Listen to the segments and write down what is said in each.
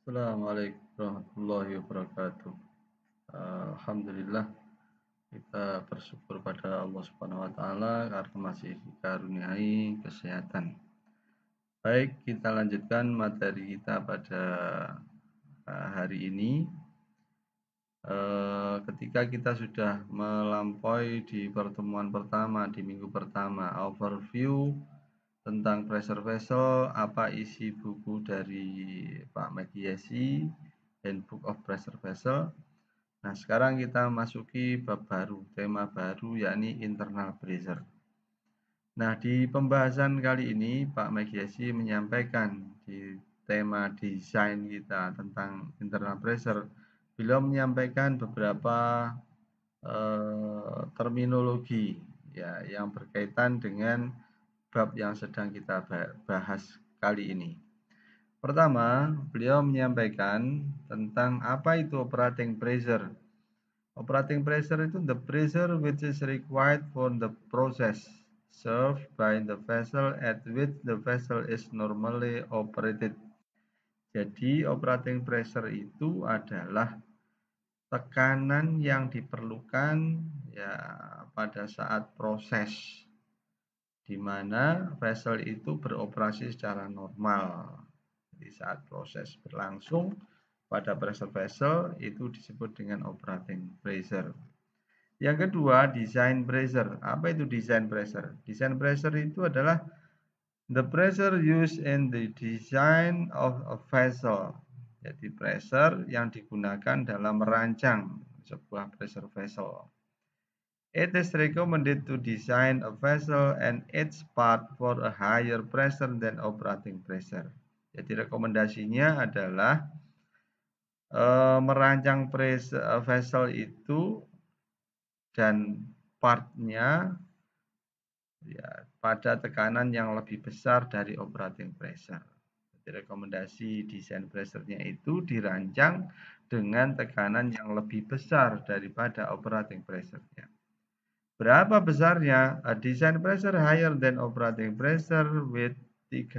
Assalamualaikum warahmatullahi wabarakatuh. Alhamdulillah kita bersyukur pada Allah Subhanahu wa taala karena masih dikaruniai kesehatan. Baik, kita lanjutkan materi kita pada e, hari ini. E, ketika kita sudah melampaui di pertemuan pertama di minggu pertama overview tentang pressure vessel, apa isi buku dari Pak Mediasi, Handbook of Pressure Vessel. Nah, sekarang kita masuki bab baru, tema baru yakni internal pressure. Nah, di pembahasan kali ini Pak Mediasi menyampaikan di tema desain kita tentang internal pressure, beliau menyampaikan beberapa eh, terminologi ya yang berkaitan dengan bab yang sedang kita bahas kali ini. Pertama, beliau menyampaikan tentang apa itu operating pressure. Operating pressure itu the pressure which is required for the process served by the vessel at which the vessel is normally operated. Jadi, operating pressure itu adalah tekanan yang diperlukan ya pada saat proses di mana vessel itu beroperasi secara normal. Di saat proses berlangsung pada pressure vessel itu disebut dengan operating pressure. Yang kedua, design pressure. Apa itu design pressure? Design pressure itu adalah the pressure used in the design of a vessel. Jadi pressure yang digunakan dalam merancang sebuah pressure vessel. It is recommended to design a vessel and its part for a higher pressure than operating pressure. Jadi rekomendasinya adalah e, merancang pressure, eh, vessel itu dan partnya ya pada tekanan yang lebih besar dari operating pressure. Jadi rekomendasi desain pressernya itu dirancang dengan tekanan yang lebih besar daripada operating pressure-nya. Berapa besarnya? A design pressure higher than operating pressure with 30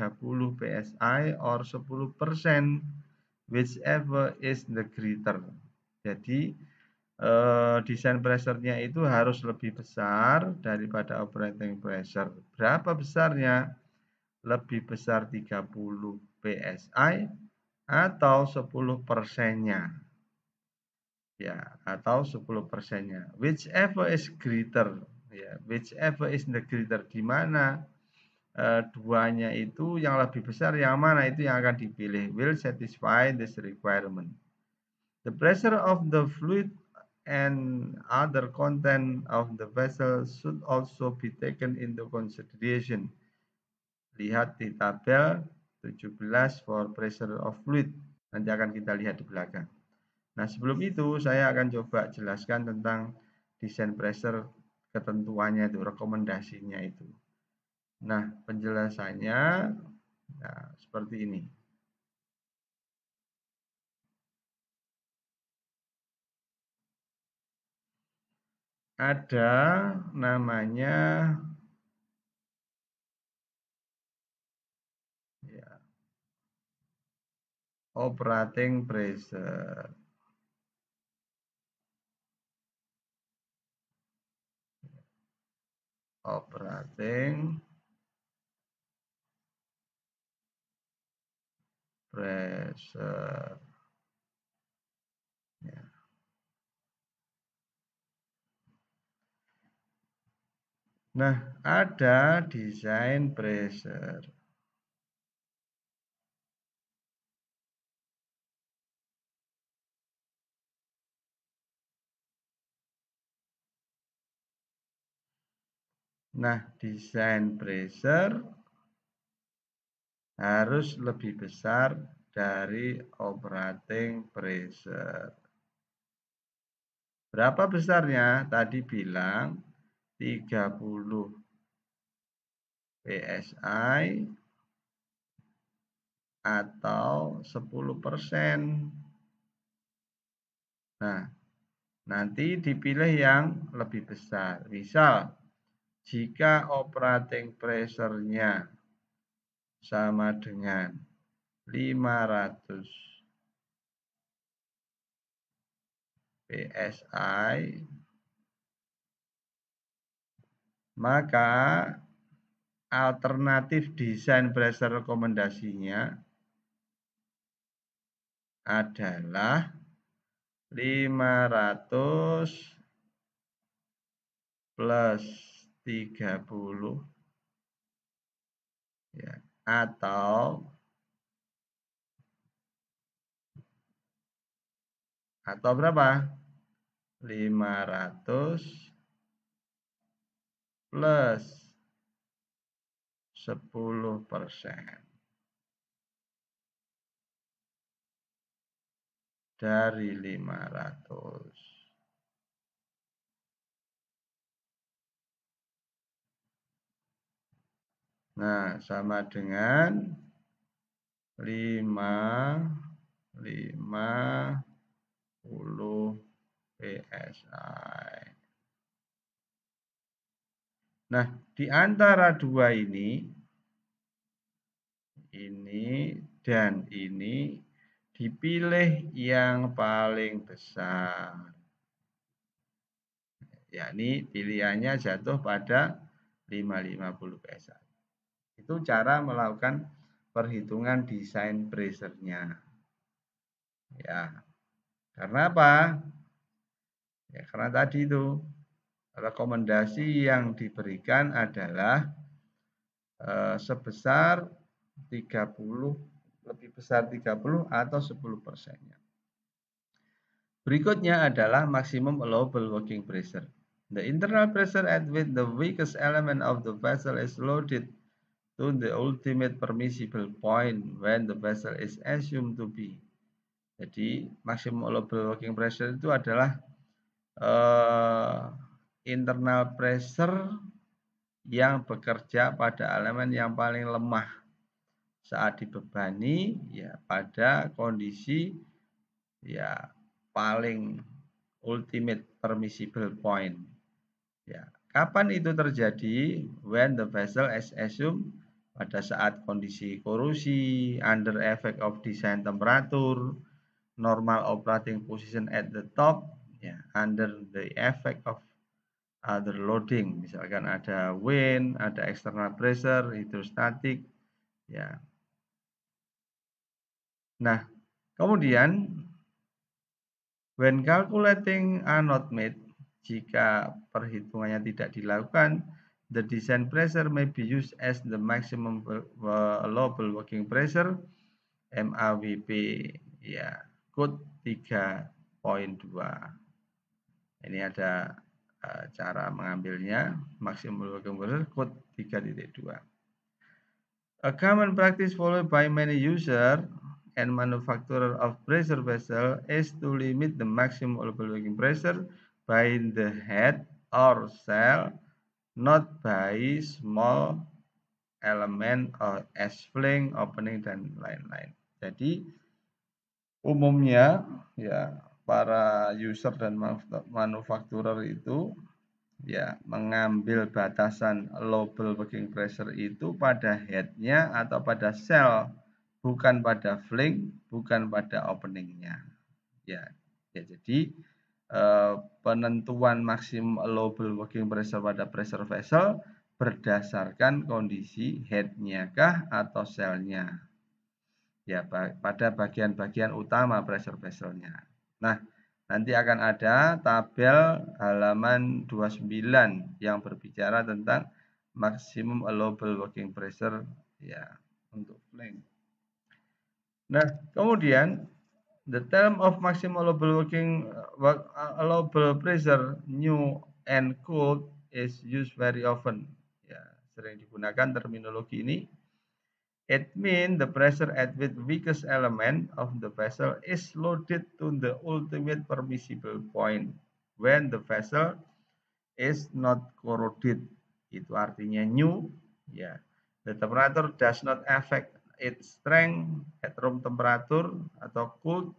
psi or 10% whichever is the greater. Jadi uh, eh, desain pressure-nya itu harus lebih besar daripada operating pressure. Berapa besarnya? Lebih besar 30 psi atau 10 nya ya atau 10 persennya Which whichever is greater ya whichever is the greater di mana e, duanya itu yang lebih besar yang mana itu yang akan dipilih will satisfy this requirement the pressure of the fluid and other content of the vessel should also be taken into consideration lihat di tabel 17 for pressure of fluid nanti akan kita lihat di belakang Nah, sebelum itu saya akan coba jelaskan tentang desain pressure ketentuannya itu, rekomendasinya itu. Nah, penjelasannya ya, seperti ini. Ada namanya ya, operating pressure. operating pressure ya. Nah, ada desain pressure. Nah, desain pressure harus lebih besar dari operating pressure. Berapa besarnya? Tadi bilang 30 PSI atau 10%. persen. Nah, nanti dipilih yang lebih besar. Misal jika operating pressure-nya sama dengan 500 PSI maka alternatif desain pressure rekomendasinya adalah 500 plus 30 ya atau atau berapa? 500 plus 10 persen dari 500. Nah, sama dengan 5 5, 10 PSI. Nah, di antara dua ini, ini dan ini, dipilih yang paling besar. Ya, ini pilihannya jatuh pada 550 PSI. Itu cara melakukan perhitungan desain pressure-nya. Ya. Karena apa? Ya, karena tadi itu rekomendasi yang diberikan adalah eh, sebesar 30 lebih besar 30 atau 10 persennya. Berikutnya adalah maksimum allowable working pressure. The internal pressure at which the weakest element of the vessel is loaded to the ultimate permissible point when the vessel is assumed to be. Jadi maximum allowable working pressure itu adalah uh, internal pressure yang bekerja pada elemen yang paling lemah saat dibebani ya pada kondisi ya paling ultimate permissible point. Ya, kapan itu terjadi? When the vessel is assumed pada saat kondisi korosi, under effect of design temperature, normal operating position at the top, ya, under the effect of other loading, misalkan ada wind, ada external pressure, hidrostatik, ya. Nah, kemudian when calculating are not made, jika perhitungannya tidak dilakukan, the design pressure may be used as the maximum allowable working pressure MAWP ya code 3.2 ini ada uh, cara mengambilnya maksimum working pressure code 3.2 a common practice followed by many user and manufacturer of pressure vessel is to limit the maximum allowable working pressure by the head or cell not by small element or S flank opening dan lain-lain. Jadi umumnya ya para user dan manufakturer itu ya mengambil batasan global working pressure itu pada headnya atau pada cell, bukan pada flank bukan pada openingnya ya ya jadi Eh, penentuan maksimum allowable working pressure pada pressure vessel berdasarkan kondisi headnya kah atau selnya ya pada bagian-bagian utama pressure vesselnya nah nanti akan ada tabel halaman 29 yang berbicara tentang maksimum allowable working pressure ya untuk plank nah kemudian The term of maximum allowable working uh, uh, allowable pressure new and cold is used very often. Ya, sering digunakan terminologi ini. It means the pressure at which weakest element of the vessel is loaded to the ultimate permissible point when the vessel is not corroded. Itu artinya new. Ya. The temperature does not affect its strength at room temperature atau cold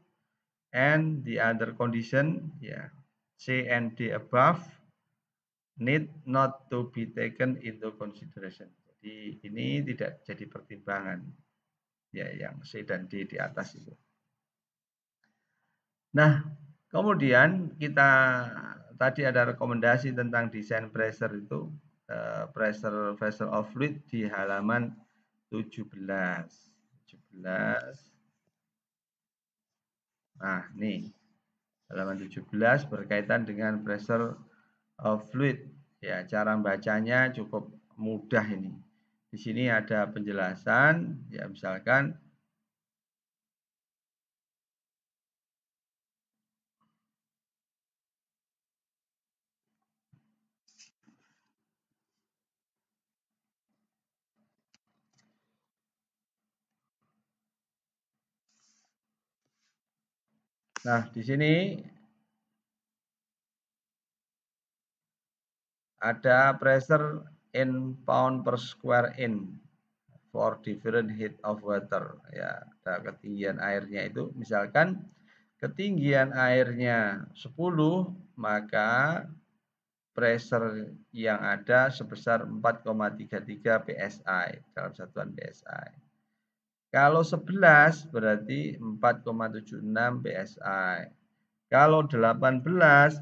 and the other condition ya yeah, C and D above need not to be taken into consideration. Jadi ini tidak jadi pertimbangan ya yang C dan D di atas itu. Nah, kemudian kita tadi ada rekomendasi tentang desain pressure itu uh, pressure vessel of fluid di halaman 17. 17 Nah, nih. Halaman 17 berkaitan dengan pressure of fluid. Ya, cara bacanya cukup mudah ini. Di sini ada penjelasan, ya misalkan Nah, di sini ada pressure in pound per square in for different heat of water ya ada ketinggian airnya itu misalkan ketinggian airnya 10 maka pressure yang ada sebesar 4,33 psi dalam satuan psi kalau 11 berarti 4,76 PSI. Kalau 18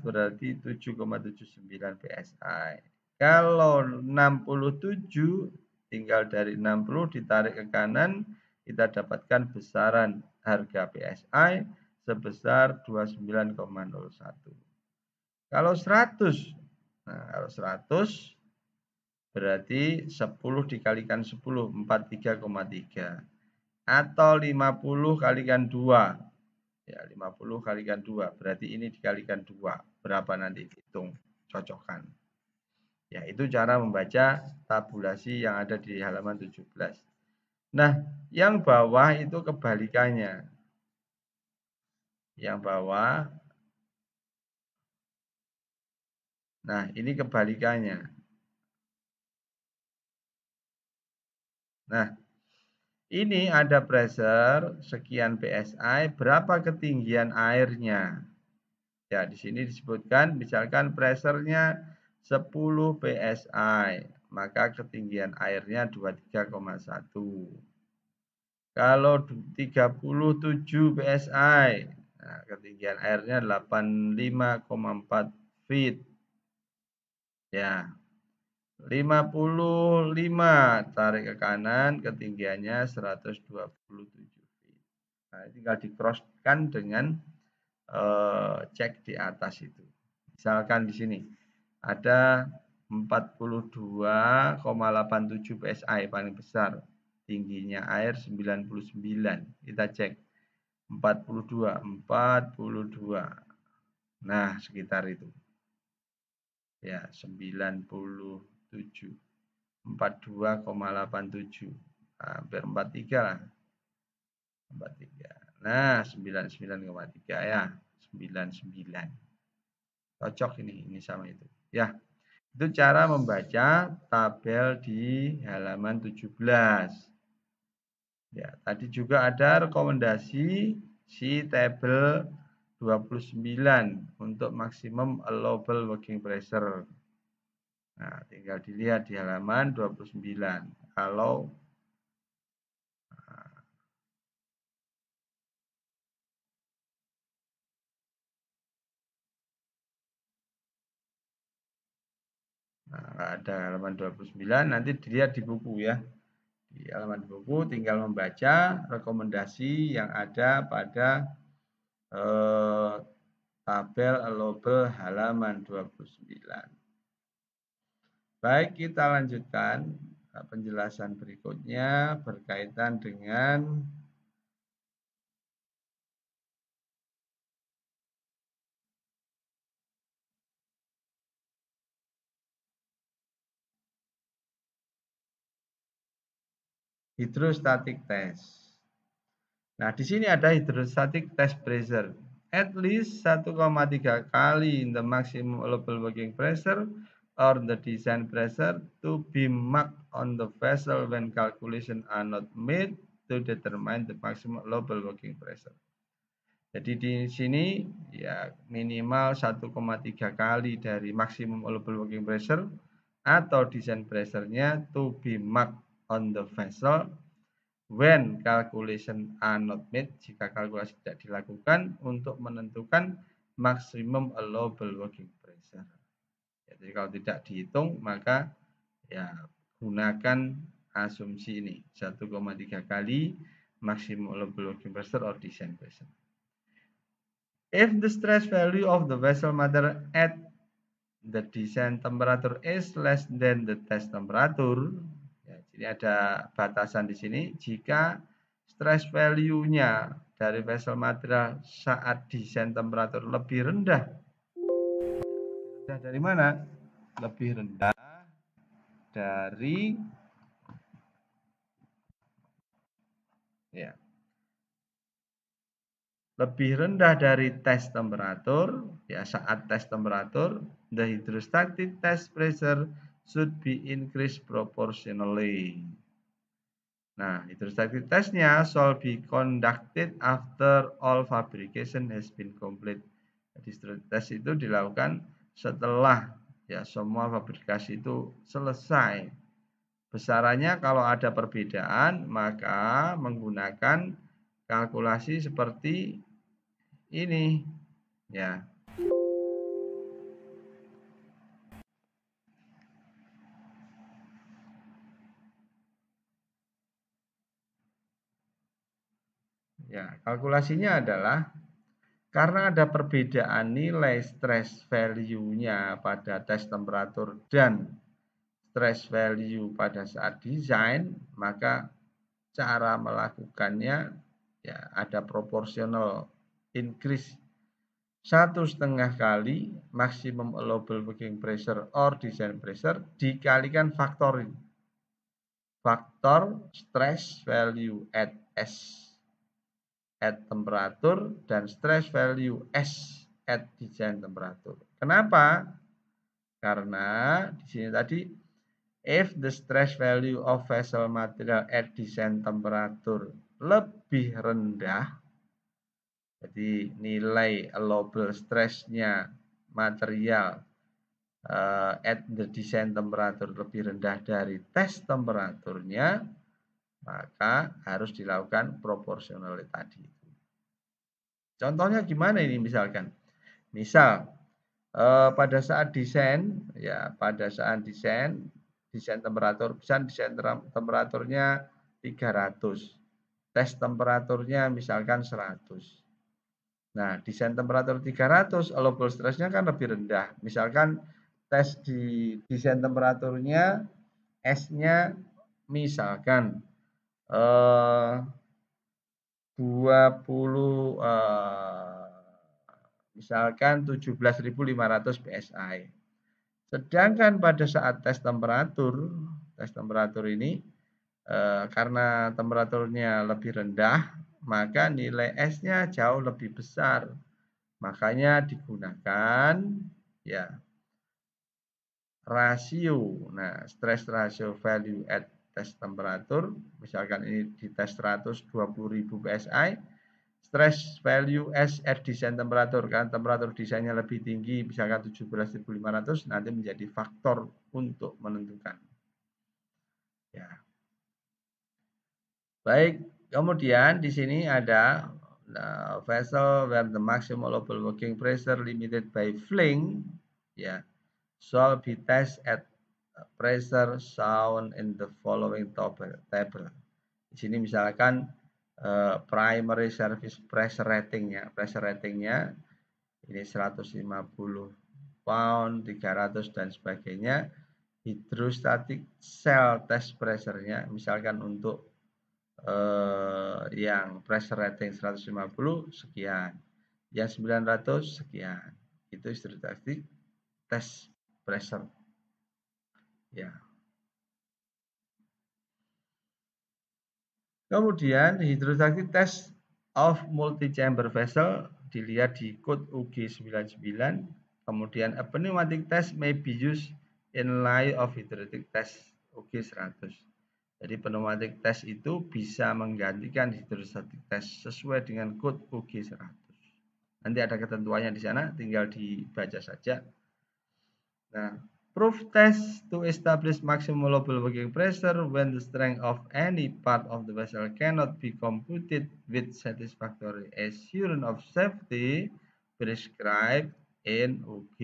berarti 7,79 PSI. Kalau 67 tinggal dari 60 ditarik ke kanan kita dapatkan besaran harga PSI sebesar 29,01. Kalau 100 Nah, kalau 100 berarti 10 dikalikan 10 43,3 atau 50 kalikan 2. Ya, 50 kalikan 2. Berarti ini dikalikan 2. Berapa nanti dihitung, cocokkan. Ya, itu cara membaca tabulasi yang ada di halaman 17. Nah, yang bawah itu kebalikannya. Yang bawah Nah, ini kebalikannya. Nah, ini ada pressure sekian psi, berapa ketinggian airnya? Ya, di sini disebutkan misalkan pressure-nya 10 psi, maka ketinggian airnya 23,1. Kalau 37 psi, nah, ketinggian airnya 85,4 feet. Ya, 55 tarik ke kanan ketinggiannya 127 feet. Nah, tinggal crosskan dengan eh, cek di atas itu. Misalkan di sini ada 42,87 psi paling besar. Tingginya air 99. Kita cek 42 42. Nah, sekitar itu. Ya, 90 42,87. Hampir 43 lah. 43. Nah, 99,3 ya. 99. Cocok ini, ini sama itu. Ya. Itu cara membaca tabel di halaman 17. Ya, tadi juga ada rekomendasi si tabel 29 untuk maksimum allowable working pressure. Nah, tinggal dilihat di halaman 29. Kalau Nah, ada halaman 29, nanti dilihat di buku ya. Di halaman buku tinggal membaca rekomendasi yang ada pada eh, tabel global halaman 29. Baik, kita lanjutkan eh, penjelasan berikutnya berkaitan dengan hidrostatik test. Nah, di sini ada hidrostatik test pressure. At least 1,3 kali the maximum allowable working pressure or the design pressure to be marked on the vessel when calculation are not made to determine the maximum global working pressure. Jadi di sini ya minimal 1,3 kali dari maximum global working pressure atau design pressure-nya to be marked on the vessel when calculation are not made jika kalkulasi tidak dilakukan untuk menentukan maksimum allowable working Ya, jadi kalau tidak dihitung maka ya gunakan asumsi ini 1,3 kali maksimum allowable working pressure or design pressure. If the stress value of the vessel mother at the design temperature is less than the test temperature, ya, jadi ada batasan di sini. Jika stress value-nya dari vessel material saat desain temperatur lebih rendah rendah dari mana? Lebih rendah dari ya. Lebih rendah dari tes temperatur, ya saat tes temperatur, the hydrostatic test pressure should be increased proportionally. Nah, hydrostatic testnya shall be conducted after all fabrication has been complete. Jadi test itu dilakukan setelah ya semua fabrikasi itu selesai. Besarannya kalau ada perbedaan maka menggunakan kalkulasi seperti ini ya. Ya, kalkulasinya adalah karena ada perbedaan nilai stress value-nya pada tes temperatur dan stress value pada saat desain, maka cara melakukannya ya ada proportional increase satu setengah kali maksimum allowable working pressure or design pressure dikalikan faktor faktor stress value at S at temperature dan stress value S at design temperature. Kenapa? Karena di sini tadi if the stress value of vessel material at design temperature lebih rendah, jadi nilai allowable stressnya material eh, at the design temperature lebih rendah dari test temperaturnya, maka harus dilakukan proporsional tadi. Contohnya gimana ini misalkan? Misal eh, pada saat desain ya pada saat desain desain temperatur desain desain temperaturnya 300 tes temperaturnya misalkan 100 nah desain temperatur 300 allowable stressnya kan lebih rendah misalkan tes di desain temperaturnya S-nya misalkan 20 eh, eh, misalkan 17.500 psi. Sedangkan pada saat tes temperatur, tes temperatur ini eh, karena temperaturnya lebih rendah, maka nilai S-nya jauh lebih besar. Makanya digunakan ya rasio. Nah, stress ratio value at tes temperatur, misalkan ini di tes 120.000 PSI, stress value S at eh, design temperatur, kan temperatur desainnya lebih tinggi, misalkan 17.500, nanti menjadi faktor untuk menentukan. Ya. Baik, kemudian di sini ada nah, vessel where the maximum allowable working pressure limited by fling, ya, shall be test at pressure sound in the following table. Di sini misalkan uh, primary service pressure ratingnya, pressure ratingnya ini 150 pound, 300 dan sebagainya. Hydrostatic cell test pressure misalkan untuk uh, yang pressure rating 150 sekian, yang 900 sekian. Itu hydrostatic test pressure Ya. Kemudian hidrostatik test of multi chamber vessel dilihat di code UG99. Kemudian a pneumatic test may be used in light of hydrostatic test UG100. Jadi pneumatic test itu bisa menggantikan hidrostatic test sesuai dengan code UG100. Nanti ada ketentuannya di sana, tinggal dibaca saja. Nah, Proof test to establish maximum allowable working pressure when the strength of any part of the vessel cannot be computed with satisfactory assurance of safety prescribed in UG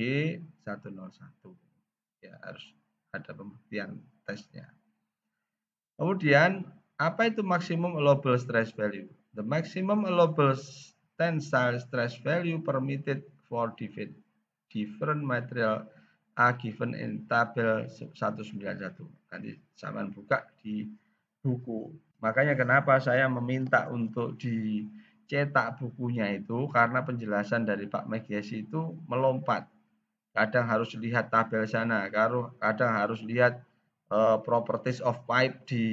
101. Ya, harus ada pembuktian tesnya. Kemudian, apa itu maximum allowable stress value? The maximum allowable tensile stress value permitted for different material A given in tabel 191. Nanti zaman buka di buku. Makanya kenapa saya meminta untuk dicetak bukunya itu karena penjelasan dari Pak Megyesi itu melompat. Kadang harus lihat tabel sana, kadang harus lihat uh, properties of pipe di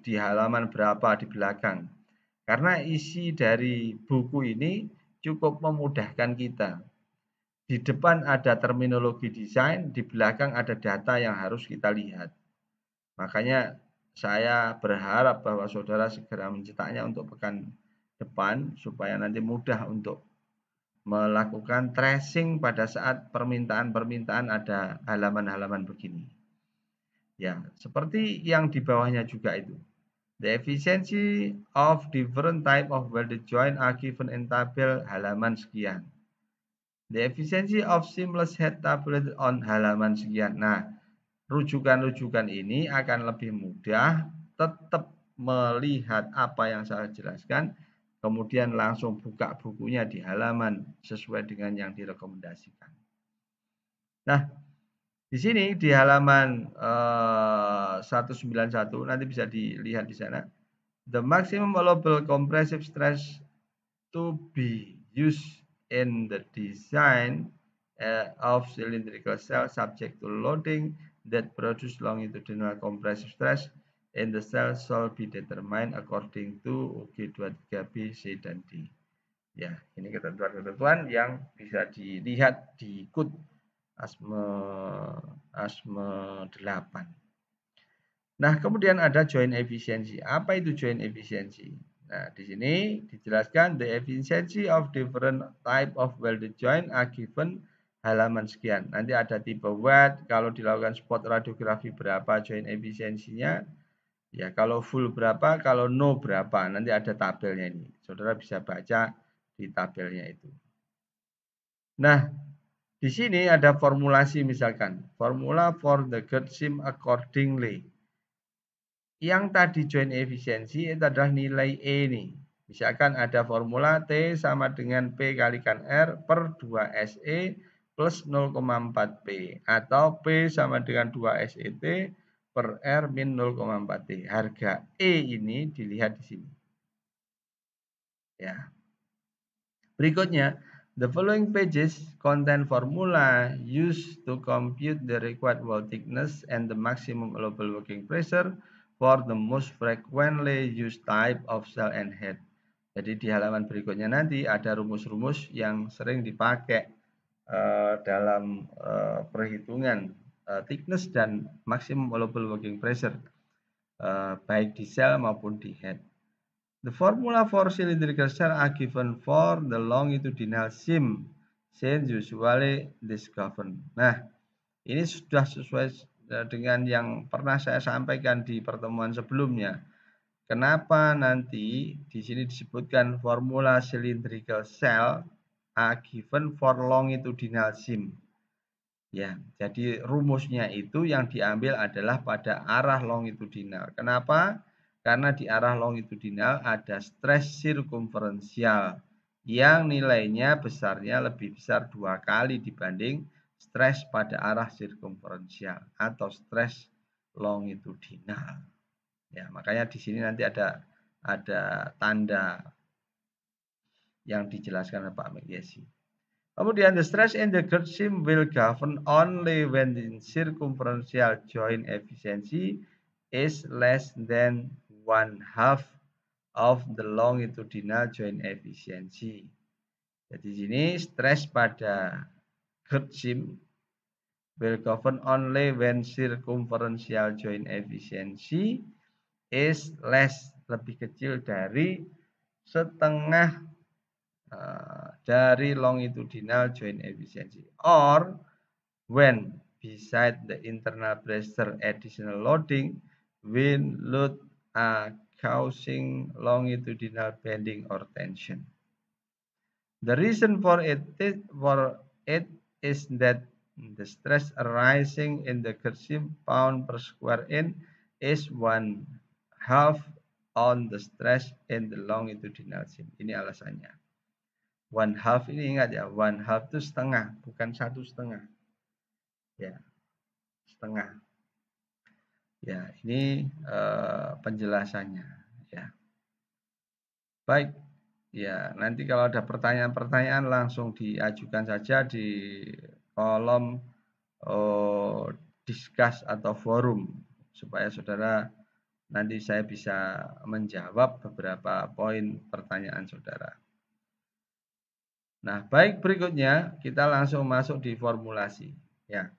di halaman berapa di belakang. Karena isi dari buku ini cukup memudahkan kita di depan ada terminologi desain, di belakang ada data yang harus kita lihat. Makanya saya berharap bahwa saudara segera mencetaknya untuk pekan depan supaya nanti mudah untuk melakukan tracing pada saat permintaan-permintaan ada halaman-halaman begini. Ya, seperti yang di bawahnya juga itu. The efficiency of different type of welded joint are given in tabel halaman sekian. The efficiency of seamless head tablet on halaman sekian. Nah, rujukan-rujukan ini akan lebih mudah tetap melihat apa yang saya jelaskan, kemudian langsung buka bukunya di halaman sesuai dengan yang direkomendasikan. Nah, di sini di halaman eh, 191 nanti bisa dilihat di sana. The maximum allowable compressive stress to be used in the design uh, of cylindrical cell subject to loading that produce longitudinal compressive stress in the cell shall be determined according to UG23B, C, dan D. Ya, ini ketentuan-ketentuan yang bisa dilihat di kut asme, asme 8. Nah, kemudian ada joint efficiency. Apa itu joint efficiency? Nah, di sini dijelaskan the efficiency of different type of welded joint are given halaman sekian. Nanti ada tipe weld, kalau dilakukan spot radiografi berapa joint efisiensinya, ya kalau full berapa, kalau no berapa. Nanti ada tabelnya ini. Saudara bisa baca di tabelnya itu. Nah, di sini ada formulasi misalkan. Formula for the girth seam accordingly yang tadi join efisiensi itu adalah nilai E ini. Misalkan ada formula T sama dengan P kalikan R per 2SE plus 0,4P. Atau P sama dengan 2SET per R min 0,4T. Harga E ini dilihat di sini. Ya. Berikutnya, the following pages contain formula used to compute the required wall thickness and the maximum allowable working pressure for the most frequently used type of cell and head. Jadi di halaman berikutnya nanti ada rumus-rumus yang sering dipakai uh, dalam uh, perhitungan uh, thickness dan maximum allowable working pressure uh, baik di sel maupun di head. The formula for cylindrical cell are given for the longitudinal seam since usually this Nah, ini sudah sesuai Eh, dengan yang pernah saya sampaikan di pertemuan sebelumnya. Kenapa nanti di sini disebutkan formula cylindrical cell A given for longitudinal sim. Ya, jadi rumusnya itu yang diambil adalah pada arah longitudinal. Kenapa? Karena di arah longitudinal ada stres sirkumferensial yang nilainya besarnya lebih besar dua kali dibanding stres pada arah sirkumferensial atau stres longitudinal. Ya, makanya di sini nanti ada ada tanda yang dijelaskan oleh Pak Megesi. Kemudian the stress in the gird seam will govern only when the circumferential joint efficiency is less than one half of the longitudinal joint efficiency. Jadi sini stres pada Hertzschims will govern only when circumferential joint efficiency is less lebih kecil dari setengah uh, dari longitudinal joint efficiency or when beside the internal pressure additional loading wind load a causing longitudinal bending or tension the reason for it is for it is that the stress arising in the cursive pound per square inch is one half on the stress in the longitudinal seam. Ini alasannya. One half ini ingat ya, one half itu setengah, bukan satu setengah. Ya, setengah. Ya, ini uh, penjelasannya. Ya, baik. Ya, nanti kalau ada pertanyaan-pertanyaan langsung diajukan saja di kolom oh, discuss atau forum supaya saudara nanti saya bisa menjawab beberapa poin pertanyaan saudara. Nah, baik berikutnya kita langsung masuk di formulasi. Ya,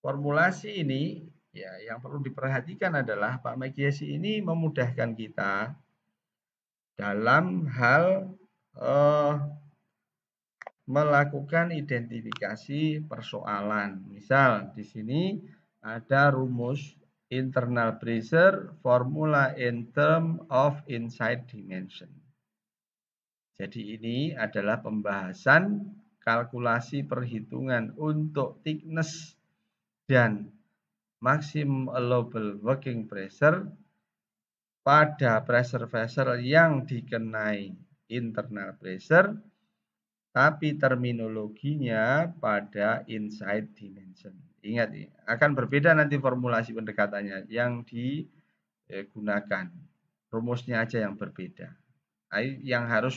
formulasi ini ya yang perlu diperhatikan adalah Pak Mekiesi ini memudahkan kita dalam hal eh, melakukan identifikasi persoalan. Misal di sini ada rumus internal pressure formula in term of inside dimension. Jadi ini adalah pembahasan kalkulasi perhitungan untuk thickness dan maximum allowable working pressure pada pressure vessel yang dikenai internal pressure tapi terminologinya pada inside dimension. Ingat ya, akan berbeda nanti formulasi pendekatannya yang digunakan. Rumusnya aja yang berbeda. Yang harus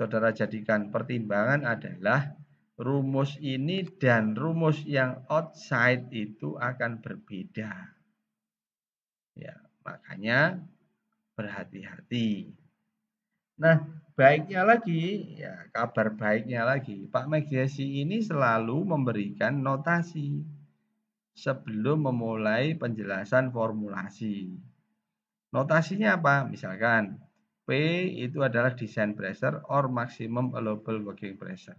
saudara jadikan pertimbangan adalah rumus ini dan rumus yang outside itu akan berbeda. Ya, makanya berhati-hati. Nah, baiknya lagi, ya kabar baiknya lagi, Pak Megiasi ini selalu memberikan notasi sebelum memulai penjelasan formulasi. Notasinya apa? Misalkan P itu adalah design pressure or maximum allowable working pressure.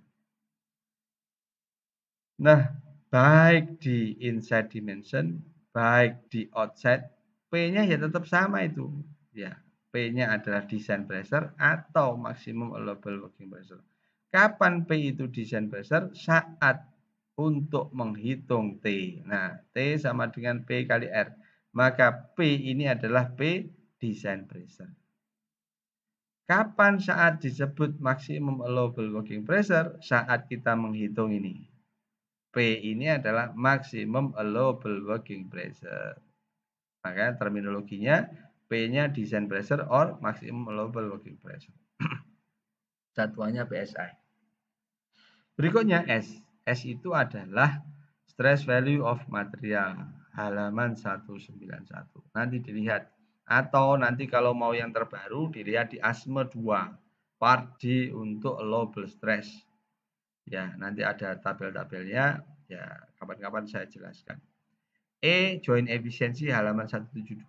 Nah, baik di inside dimension, baik di outside, P-nya ya tetap sama itu ya P-nya adalah design pressure atau maksimum allowable working pressure. Kapan P itu design pressure? Saat untuk menghitung T. Nah, T sama dengan P kali R. Maka P ini adalah P design pressure. Kapan saat disebut maksimum allowable working pressure? Saat kita menghitung ini. P ini adalah maksimum allowable working pressure. Maka terminologinya P-nya design pressure or maximum allowable working pressure. Satuannya PSI. Berikutnya S. S itu adalah stress value of material. Halaman 191. Nanti dilihat. Atau nanti kalau mau yang terbaru dilihat di ASME 2. Part D untuk allowable stress. Ya, nanti ada tabel-tabelnya. Ya, kapan-kapan saya jelaskan. E joint efficiency halaman 172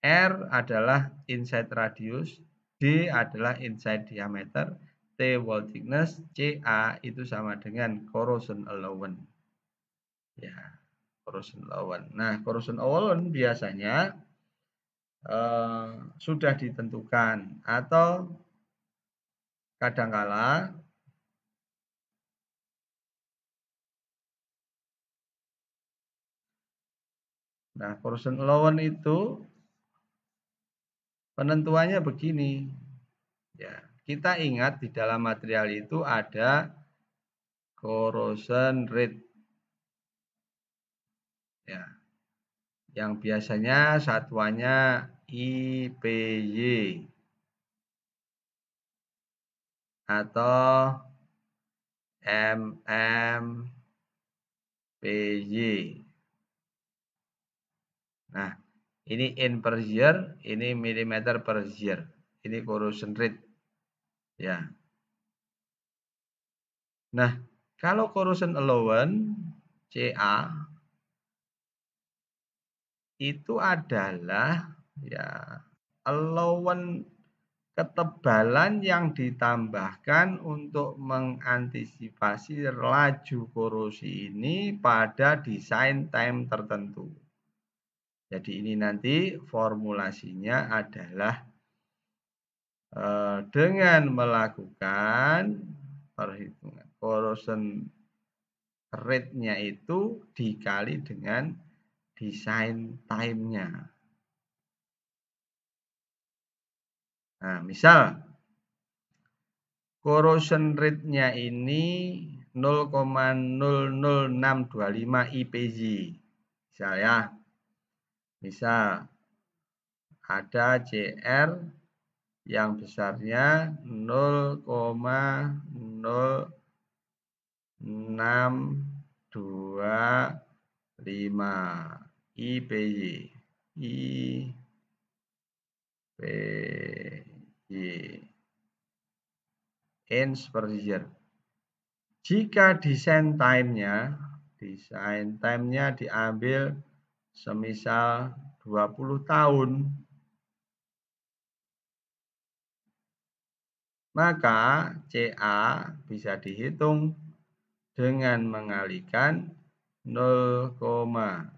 R adalah inside radius, D adalah inside diameter, T wall thickness, CA itu sama dengan corrosion allowance. Ya, corrosion allowance. Nah, corrosion allowance biasanya uh, sudah ditentukan atau kadangkala Nah, corrosion allowance itu Penentuannya begini. Ya, kita ingat di dalam material itu ada corrosion rate. Ya. Yang biasanya satuannya IPY atau MMPY. Nah, ini in per year, ini milimeter per year. Ini corrosion rate. Ya. Nah, kalau corrosion allowance CA itu adalah ya allowance ketebalan yang ditambahkan untuk mengantisipasi laju korosi ini pada desain time tertentu. Jadi ini nanti formulasinya adalah eh, dengan melakukan perhitungan corrosion rate-nya itu dikali dengan design time-nya. Nah, misal corrosion rate-nya ini 0,00625 IPZ Misal ya, Misal, ada CR yang besarnya 0,0625 IPY. IPY. Inch per year. Jika desain time-nya, desain time-nya diambil semisal 20 tahun, maka CA bisa dihitung dengan mengalikan 0,0625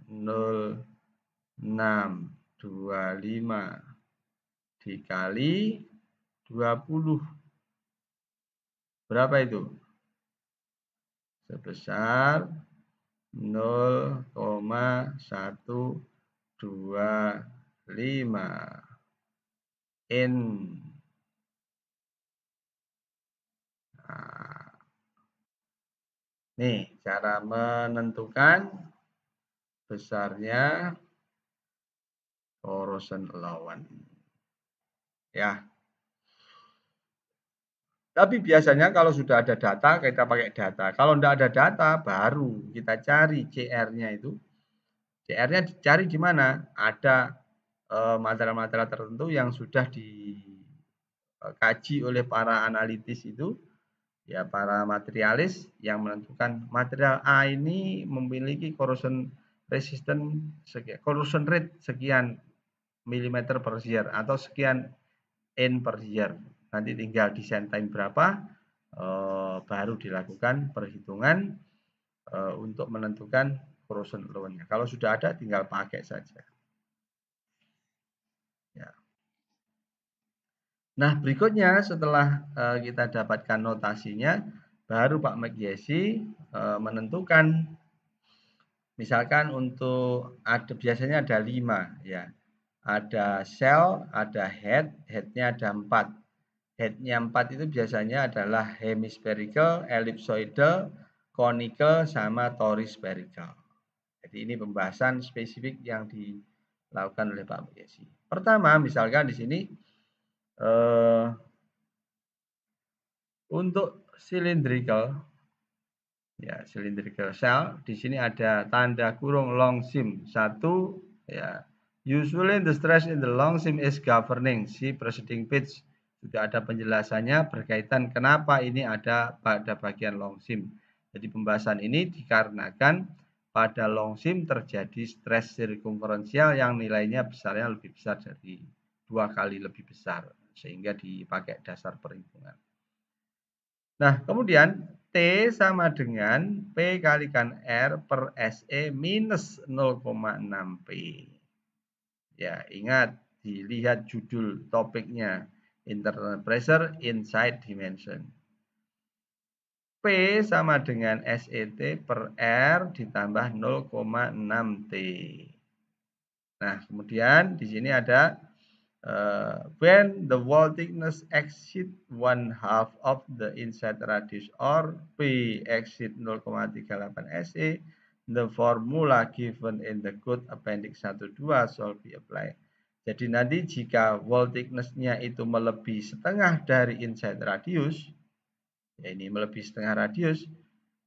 dikali 20. Berapa itu? Sebesar 0,125 n. nah, nih cara menentukan besarnya corrosion allowance ya tapi biasanya kalau sudah ada data, kita pakai data. Kalau tidak ada data, baru kita cari CR-nya itu. CR-nya dicari di mana? Ada eh, materi-materi tertentu yang sudah dikaji eh, oleh para analitis itu, ya para materialis yang menentukan material A ini memiliki corrosion resistant, sekian, corrosion rate sekian milimeter per year atau sekian n per year nanti tinggal desain berapa eh, baru dilakukan perhitungan eh, untuk menentukan frozen loan-nya. Kalau sudah ada tinggal pakai saja. Ya. Nah, berikutnya setelah eh, kita dapatkan notasinya, baru Pak Magyesi eh, menentukan misalkan untuk ada biasanya ada lima ya. Ada sel, ada head, headnya ada empat Headnya empat itu biasanya adalah hemispherical, ellipsoidal, conical, sama torispherical. Jadi ini pembahasan spesifik yang dilakukan oleh Pak Yesi. Pertama, misalkan di sini eh, untuk cylindrical, ya cylindrical cell, di sini ada tanda kurung long sim satu, ya usually the stress in the long sim is governing si preceding pitch sudah ada penjelasannya berkaitan kenapa ini ada pada bagian long SIM. Jadi pembahasan ini dikarenakan pada long SIM terjadi stres sirkumferensial yang nilainya besarnya lebih besar dari dua kali lebih besar sehingga dipakai dasar perhitungan. Nah, kemudian T sama dengan P kalikan R per SE minus 0,6P. Ya, ingat, dilihat judul topiknya internal pressure inside dimension. P sama dengan SET per R ditambah 0,6T. Nah, kemudian di sini ada uh, when the wall thickness exceed one half of the inside radius or P exit 0,38 SE, the formula given in the code appendix 12 shall be applied. Jadi nanti jika wall thickness-nya itu melebihi setengah dari inside radius, ya ini melebihi setengah radius,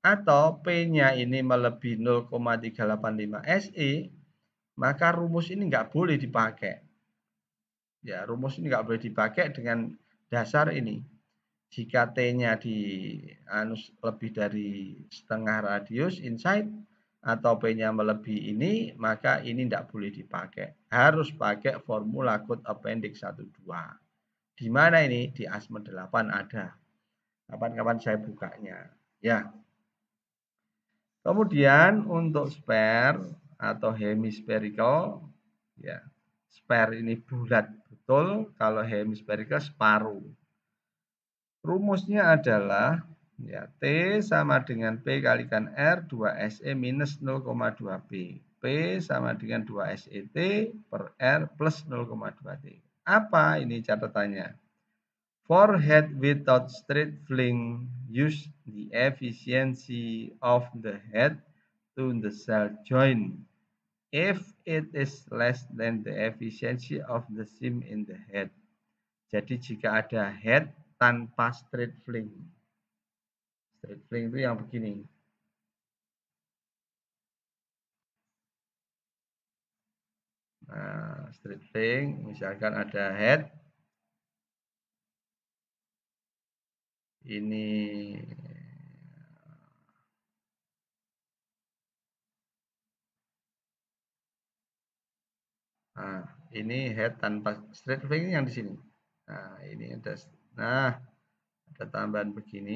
atau P-nya ini melebihi 0,385 se, maka rumus ini nggak boleh dipakai. Ya, rumus ini nggak boleh dipakai dengan dasar ini. Jika T-nya di anus lebih dari setengah radius inside, atau P-nya melebihi ini, maka ini tidak boleh dipakai. Harus pakai formula code appendix 12. Di mana ini? Di asma 8 ada. Kapan-kapan saya bukanya. Ya. Kemudian untuk spare atau hemispherical, ya spare ini bulat betul, kalau hemispherical separuh. Rumusnya adalah Ya, T sama dengan P kalikan R 2SE minus 0,2P. P sama dengan 2SET per R plus 0,2T. Apa ini catatannya? For head without straight fling, use the efficiency of the head to the cell joint if it is less than the efficiency of the seam in the head. Jadi jika ada head tanpa straight fling, Straight itu yang begini. Nah, straight misalkan ada head. Ini Nah, ini head tanpa straight yang di sini. Nah, ini ada nah ada tambahan begini.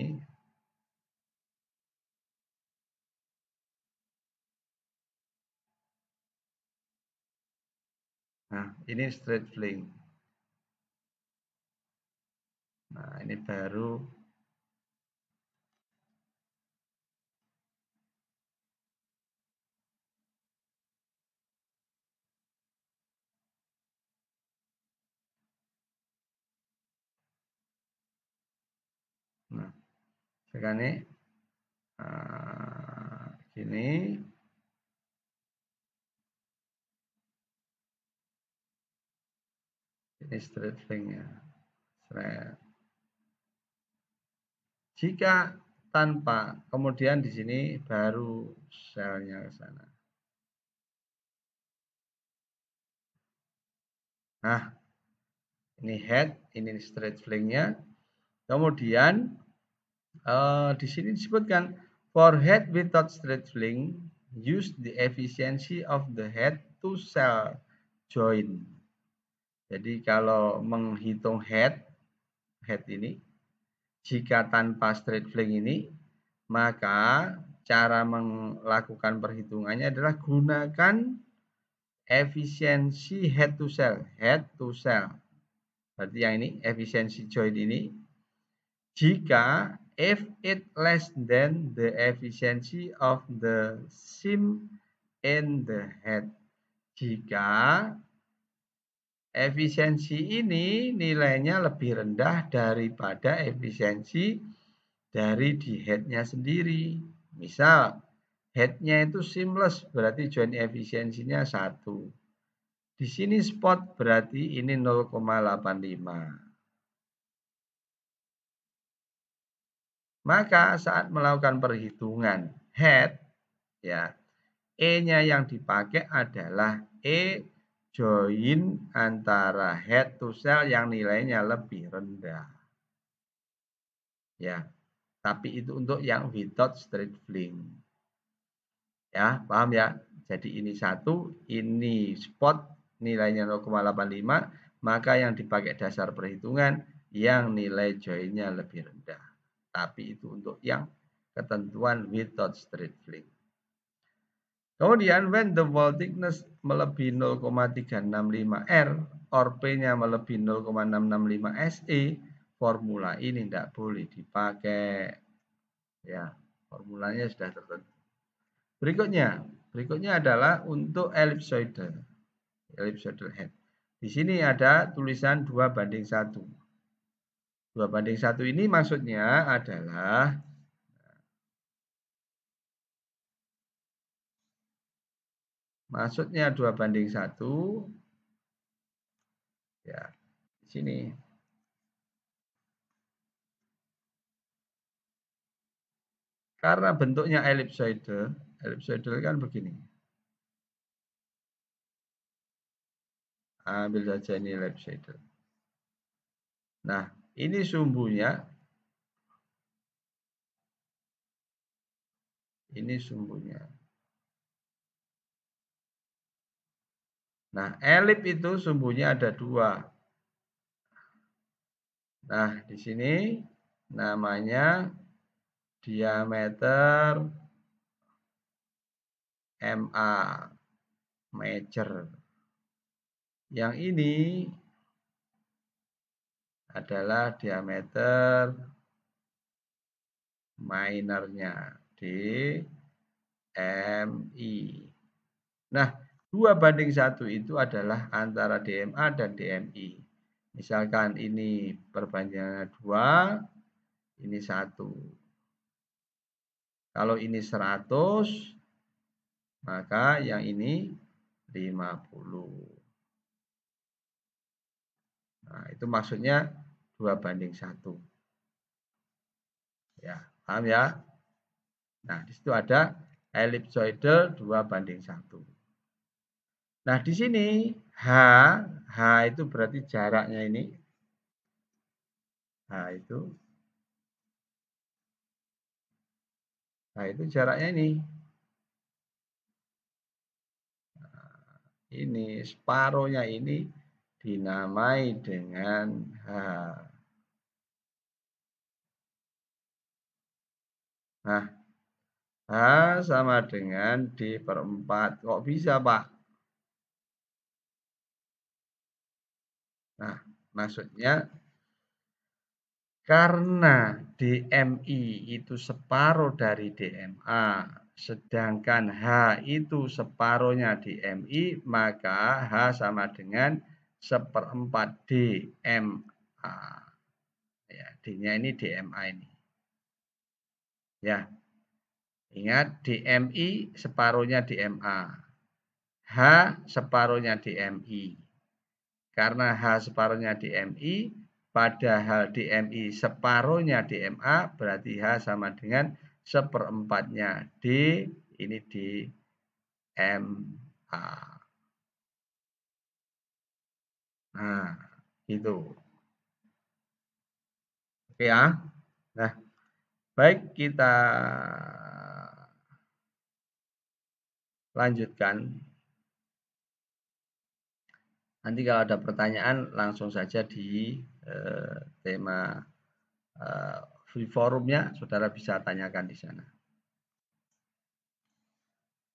Nah, ini straight fling. Nah, ini baru Nah, sekarang ini uh, gini Ini straight flingnya. Jika tanpa, kemudian di sini baru selnya ke sana. Nah, ini head, ini straight flingnya. Kemudian uh, di sini disebutkan for head without straight fling, use the efficiency of the head to sell join. Jadi kalau menghitung head, head ini, jika tanpa straight flank ini, maka cara melakukan perhitungannya adalah gunakan efisiensi head to cell, head to cell. Berarti yang ini efisiensi joint ini jika if it less than the efficiency of the seam in the head. Jika Efisiensi ini nilainya lebih rendah daripada efisiensi dari di headnya sendiri. Misal, headnya itu seamless, berarti joint efisiensinya satu. Di sini spot berarti ini 0,85. Maka saat melakukan perhitungan head, ya E-nya yang dipakai adalah E join antara head to cell yang nilainya lebih rendah. Ya, tapi itu untuk yang without straight fling, Ya, paham ya? Jadi ini satu, ini spot nilainya 0,85, maka yang dipakai dasar perhitungan yang nilai joinnya lebih rendah. Tapi itu untuk yang ketentuan without straight fling. Kemudian when the wall thickness melebihi 0,365 R or P-nya melebihi 0,665 SE, formula ini tidak boleh dipakai. Ya, formulanya sudah tertentu. Berikutnya, berikutnya adalah untuk ellipsoidal. Ellipsoidal head. Di sini ada tulisan 2 banding 1. 2 banding 1 ini maksudnya adalah Maksudnya 2 banding 1. Ya, di sini. Karena bentuknya elipsoidal, elipsoidal kan begini. Ambil saja ini elipsoidal. Nah, ini sumbunya. Ini sumbunya. Nah, elip itu sumbunya ada dua. Nah, di sini namanya diameter MA major. Yang ini adalah diameter minornya di MI. Nah, 2 banding 1 itu adalah antara DMA dan DMI. Misalkan ini perbandingannya 2, ini 1. Kalau ini 100, maka yang ini 50. Nah, itu maksudnya 2 banding 1. Ya, paham ya? Nah, di situ ada elipsoidal 2 banding 1. Nah, di sini H, H itu berarti jaraknya ini. H itu. h itu jaraknya ini. Nah, ini separohnya ini dinamai dengan H. Nah, H sama dengan D per 4. Kok bisa, Pak? Nah, maksudnya karena DMI itu separuh dari DMA, sedangkan H itu separuhnya DMI, maka H sama dengan seperempat DMA. Ya, D-nya ini DMA ini. Ya, ingat DMI separuhnya DMA, H separuhnya DMI. Karena H separuhnya MI, padahal di DMI separuhnya MA, berarti H sama dengan seperempatnya D, ini di MA. Nah, itu. Oke ya. Nah, baik kita lanjutkan Nanti kalau ada pertanyaan langsung saja di eh, tema eh, free forumnya, saudara bisa tanyakan di sana.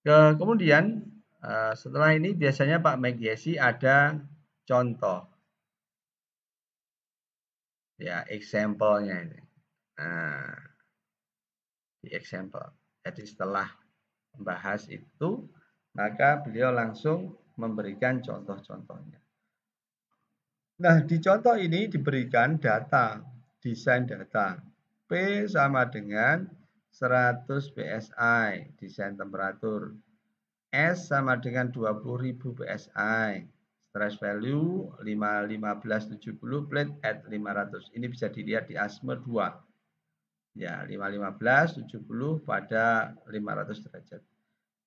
Ke, kemudian eh, setelah ini biasanya Pak Megiesi ada contoh, ya example-nya ini. Nah, di example. Jadi setelah membahas itu, maka beliau langsung memberikan contoh-contohnya. Nah, di contoh ini diberikan data, desain data. P sama dengan 100 PSI, desain temperatur. S sama dengan 20.000 PSI, stress value 51570 plate at 500. Ini bisa dilihat di ASME 2. Ya, 51570 pada 500 derajat.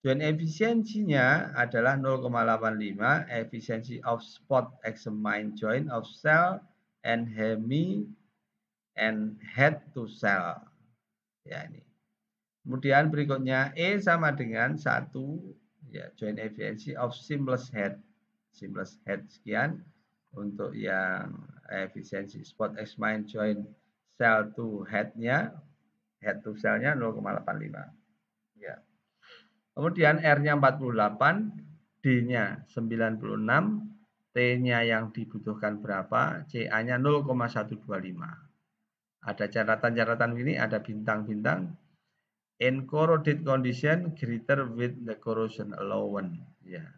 Dan efisiensinya adalah 0,85 efisiensi of spot examine joint of cell and hemi and head to cell. Ya ini. Kemudian berikutnya E sama dengan 1 ya joint efisiensi of seamless head. Seamless head sekian untuk yang efisiensi spot examine joint cell to headnya head to cellnya 0,85. Kemudian R-nya 48, D-nya 96, T-nya yang dibutuhkan berapa, CA-nya 0,125. Ada catatan-catatan ini, ada bintang-bintang. In corroded condition greater with the corrosion allowance. Ya.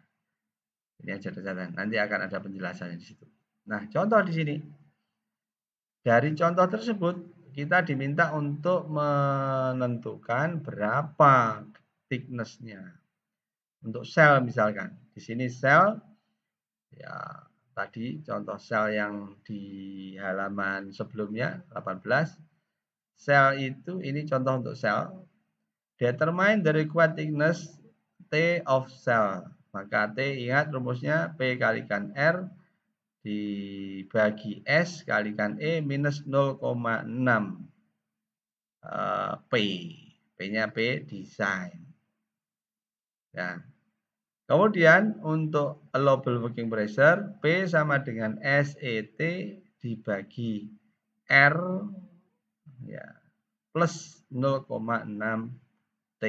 Ini aja catatan. Nanti akan ada penjelasannya di situ. Nah, contoh di sini. Dari contoh tersebut, kita diminta untuk menentukan berapa thicknessnya. Untuk sel misalkan, di sini sel, ya tadi contoh sel yang di halaman sebelumnya 18, sel itu ini contoh untuk sel. Determine the required thickness T of cell. Maka T ingat rumusnya P kalikan R dibagi S kalikan E minus 0,6 uh, eh, P. P-nya P design. Ya. Kemudian untuk allowable working pressure P sama dengan SET dibagi R ya plus 0,6 T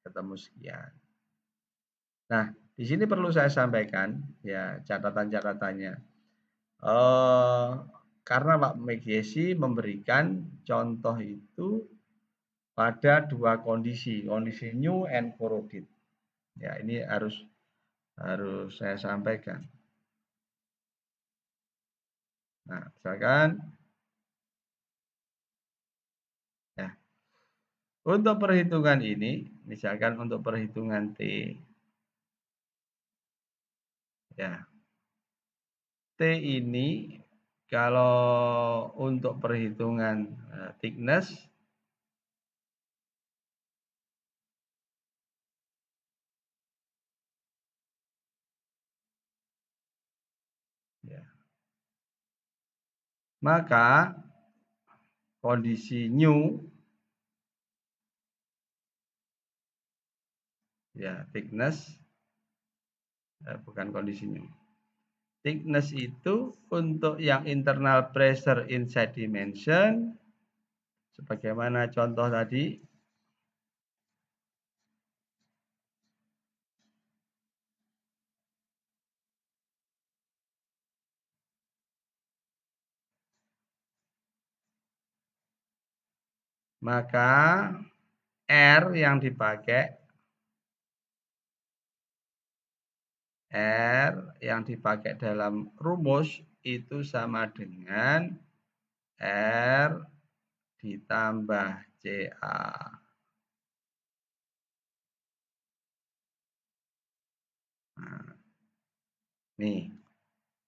ketemu sekian. Nah, di sini perlu saya sampaikan ya catatan-catatannya. Eh, karena Pak Megesi memberikan contoh itu pada dua kondisi, kondisi new and corroded. Ya, ini harus harus saya sampaikan. Nah, misalkan ya. Untuk perhitungan ini, misalkan untuk perhitungan T ya. T ini kalau untuk perhitungan eh, thickness Maka kondisi new ya thickness eh, bukan kondisi new. Thickness itu untuk yang internal pressure inside dimension sebagaimana contoh tadi maka R yang dipakai R yang dipakai dalam rumus itu sama dengan R ditambah CA. Nah, nih,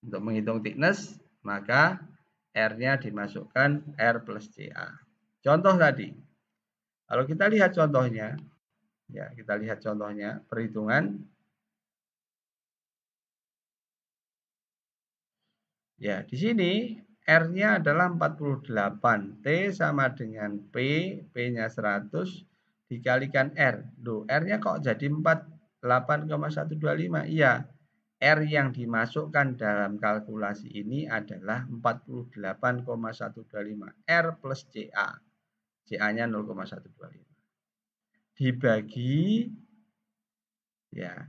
untuk menghitung thickness, maka R-nya dimasukkan R plus CA. Contoh tadi. Kalau kita lihat contohnya, ya kita lihat contohnya perhitungan Ya, di sini R-nya adalah 48. T sama dengan P, P-nya 100, dikalikan R. Duh, R-nya kok jadi 48,125? Iya, R yang dimasukkan dalam kalkulasi ini adalah 48,125. R plus CA. CA-nya 0,125. Dibagi ya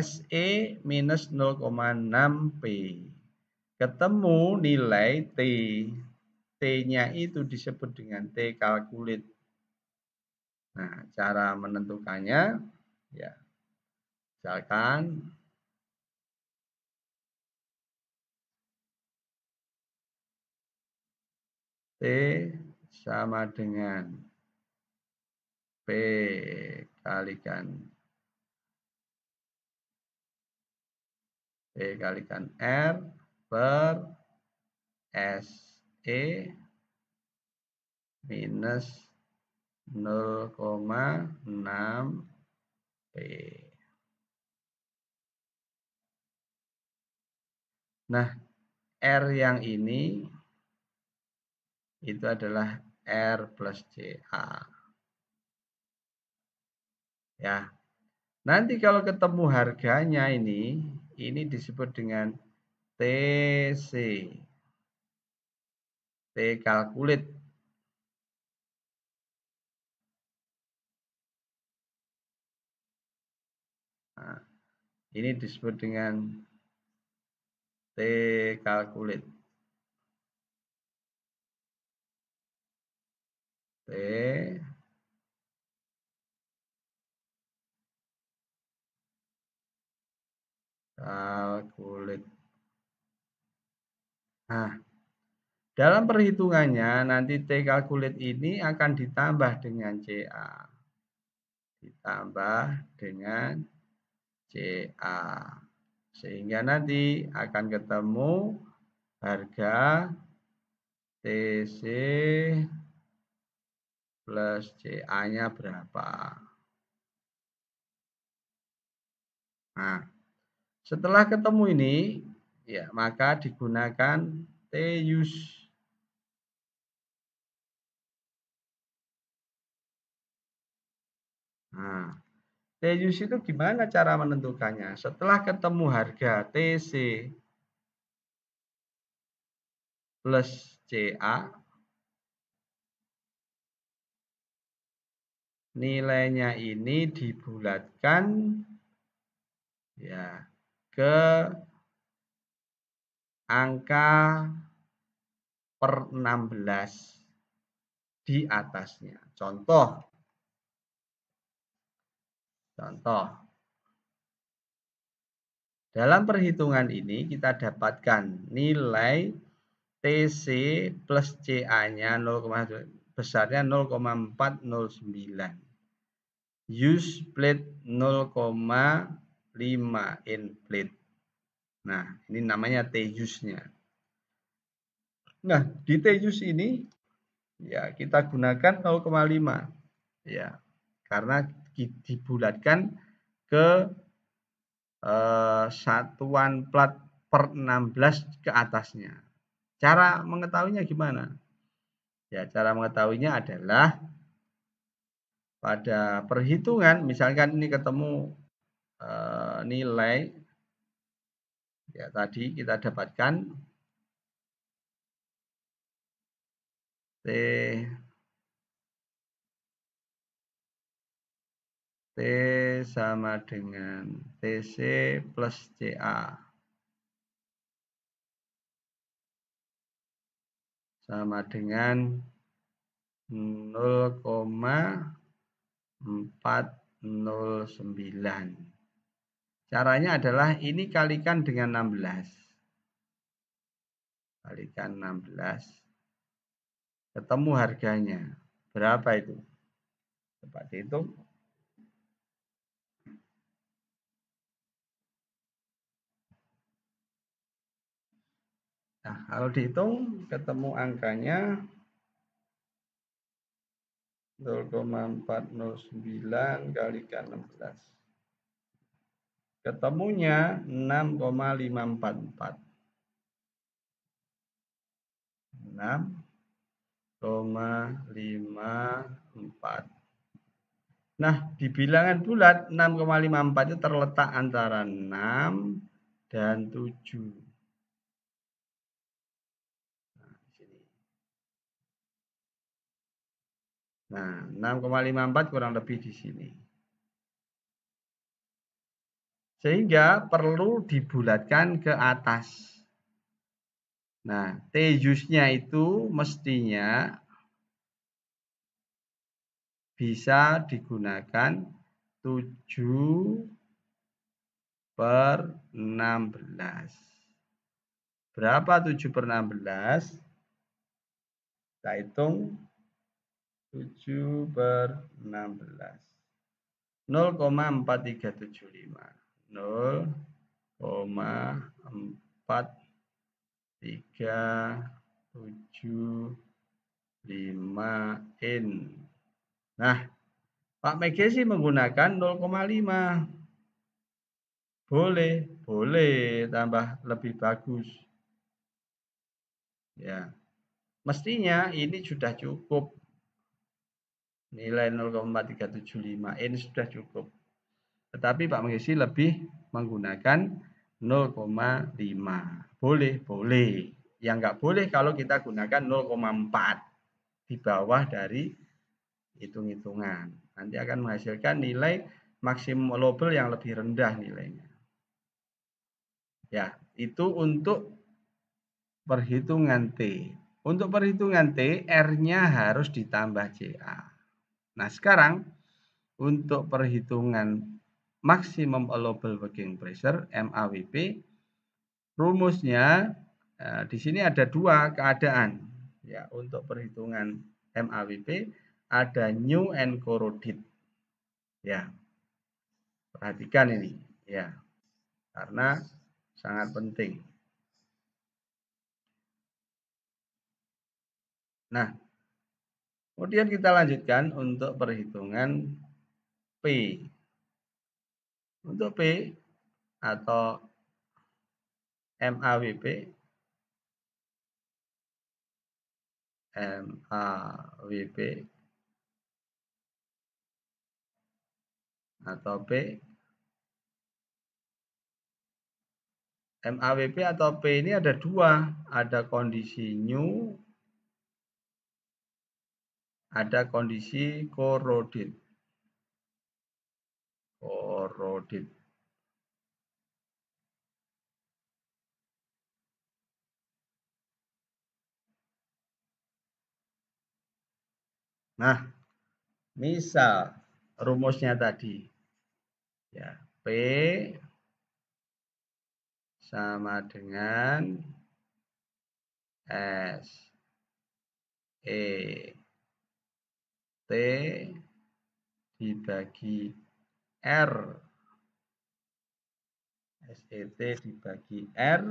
SE minus 0,6P. Ketemu nilai T. T-nya itu disebut dengan T kalkulit. Nah, cara menentukannya ya misalkan T sama dengan P kalikan P kalikan R per SE minus 0,6 P. Nah, R yang ini itu adalah R plus CA. Ya. Nanti kalau ketemu harganya ini, ini disebut dengan TC. T kalkulit. Nah, ini disebut dengan T kalkulit. T kalkulit. Nah, dalam perhitungannya nanti T kalkulit ini akan ditambah dengan CA. Ditambah dengan CA. Sehingga nanti akan ketemu harga TC plus CA-nya berapa. Nah, setelah ketemu ini, ya maka digunakan T use. Nah, T itu gimana cara menentukannya? Setelah ketemu harga TC plus CA nilainya ini dibulatkan ya ke angka per 16 di atasnya. Contoh. Contoh. Dalam perhitungan ini kita dapatkan nilai TC plus CA-nya besarnya 0,409 use plate 0,5 in plate. Nah, ini namanya T-use-nya. Nah, di T-use ini ya kita gunakan 0,5. Ya. Karena dibulatkan ke eh, satuan plat per 16 ke atasnya. Cara mengetahuinya gimana? Ya, cara mengetahuinya adalah pada perhitungan misalkan ini ketemu e, nilai ya tadi kita dapatkan T T sama dengan TC plus CA sama dengan 0, 409. Caranya adalah ini kalikan dengan 16. Kalikan 16. Ketemu harganya. Berapa itu? Coba dihitung. Nah, kalau dihitung ketemu angkanya 0,409 kalikan 16. Ketemunya 6,544. 6,54. Nah, di bilangan bulat 6,54 itu terletak antara 6 dan 7. Nah, 6,54 kurang lebih di sini. Sehingga perlu dibulatkan ke atas. Nah, T itu mestinya bisa digunakan 7 per 16. Berapa 7 per 16? Kita hitung 7 per 16. 0,4375. 0,4375 n Nah, Pak Megesi menggunakan 0,5. Boleh, boleh tambah lebih bagus. Ya. Mestinya ini sudah cukup nilai 0,375 ini sudah cukup. Tetapi Pak Mengisi lebih menggunakan 0,5. Boleh, boleh. Yang nggak boleh kalau kita gunakan 0,4 di bawah dari hitung-hitungan. Nanti akan menghasilkan nilai maksimum allowable yang lebih rendah nilainya. Ya, itu untuk perhitungan T. Untuk perhitungan T, R-nya harus ditambah CA. Nah, sekarang untuk perhitungan maksimum allowable working pressure MAWP rumusnya eh, di sini ada dua keadaan ya untuk perhitungan MAWP ada new and corroded ya perhatikan ini ya karena sangat penting nah Kemudian kita lanjutkan untuk perhitungan P. Untuk P atau MAWP MAWP atau P MAWP atau P ini ada dua, ada kondisi new ada kondisi korodit. Korodit. Nah, misal rumusnya tadi ya P sama dengan S E T dibagi R. SET dibagi R.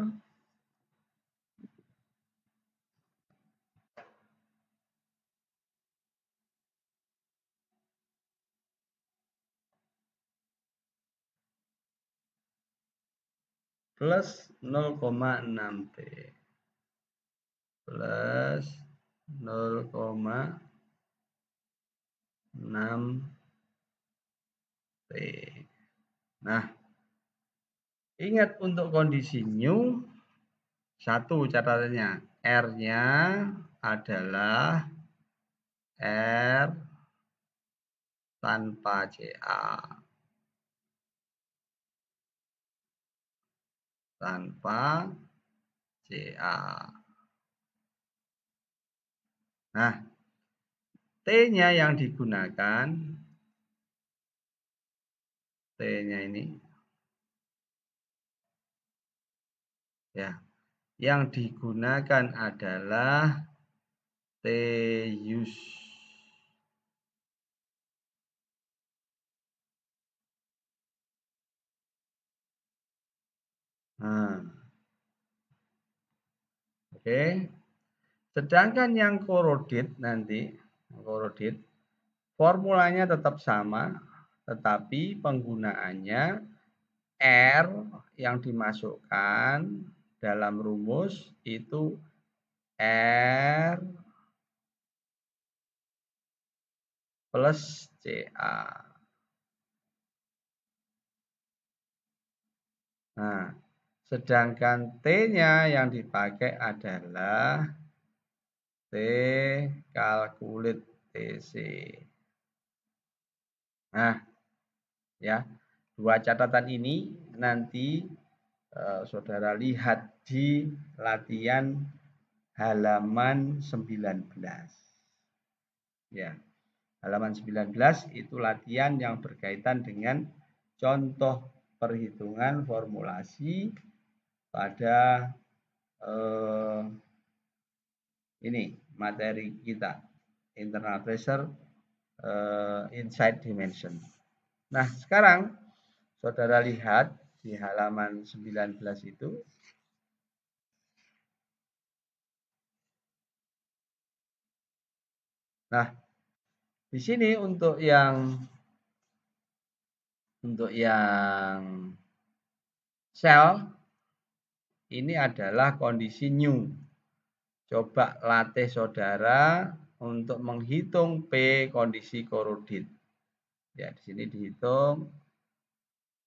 plus 0,6T plus 0,6 6P. Nah, ingat untuk kondisi new, satu catatannya, R-nya adalah R tanpa CA. Tanpa CA. Nah, T-nya yang digunakan T-nya ini ya yang digunakan adalah Teus Nah. Oke. Sedangkan yang korodit nanti hydrochloroquine formulanya tetap sama tetapi penggunaannya R yang dimasukkan dalam rumus itu R plus CA. Nah, sedangkan T-nya yang dipakai adalah T kalkulit Nah, ya dua catatan ini nanti eh, saudara lihat di latihan halaman 19. Ya. Halaman 19 itu latihan yang berkaitan dengan contoh perhitungan formulasi pada eh, ini materi kita internal pressure uh, inside dimension. Nah, sekarang Saudara lihat di halaman 19 itu Nah, di sini untuk yang untuk yang sel ini adalah kondisi new. Coba latih saudara untuk menghitung P kondisi korodit. Ya, di sini dihitung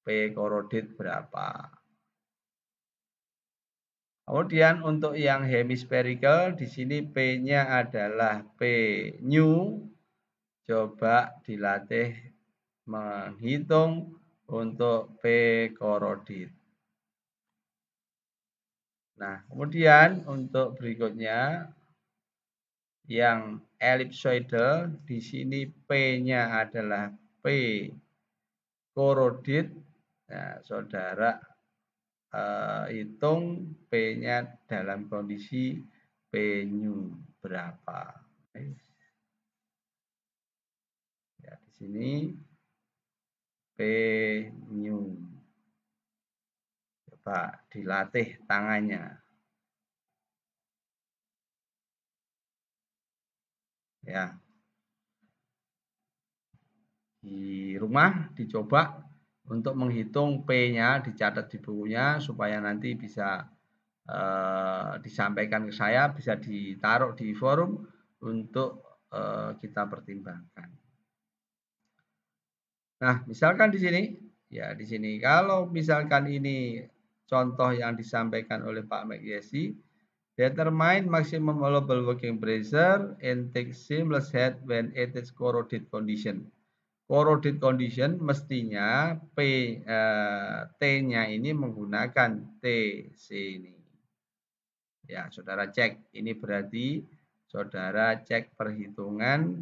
P korodit berapa. Kemudian untuk yang hemispherical di sini P-nya adalah P new. Coba dilatih menghitung untuk P korodit. Nah, kemudian untuk berikutnya yang elipsoidal di sini P-nya adalah P korodit Nah, saudara eh, hitung P-nya dalam kondisi P nu berapa. Ya, di sini P nu. Coba dilatih tangannya. ya di rumah dicoba untuk menghitung P-nya dicatat di bukunya supaya nanti bisa e, disampaikan ke saya bisa ditaruh di forum untuk e, kita pertimbangkan. Nah, misalkan di sini ya di sini kalau misalkan ini contoh yang disampaikan oleh Pak Mekyesi Determine maximum allowable working pressure intake seamless head when it is corroded condition. Corroded condition mestinya P uh, T-nya ini menggunakan TC ini. Ya, saudara cek. Ini berarti saudara cek perhitungan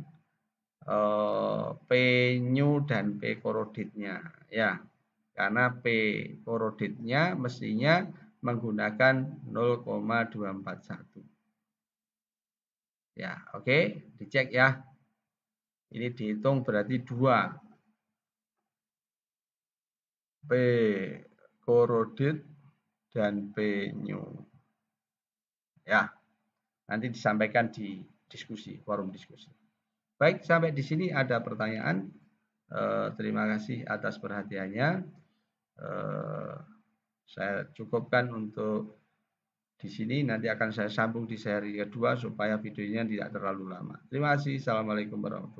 uh, P new dan P corroded nya. ya karena P corroded nya mestinya menggunakan 0,241. Ya, oke, okay. dicek ya. Ini dihitung berarti 2. P korodit dan P new. Ya, nanti disampaikan di diskusi, forum diskusi. Baik, sampai di sini ada pertanyaan. Eh, terima kasih atas perhatiannya. Eh, saya cukupkan untuk di sini nanti akan saya sambung di seri kedua supaya videonya tidak terlalu lama. Terima kasih. Assalamualaikum warahmatullahi wabarakatuh.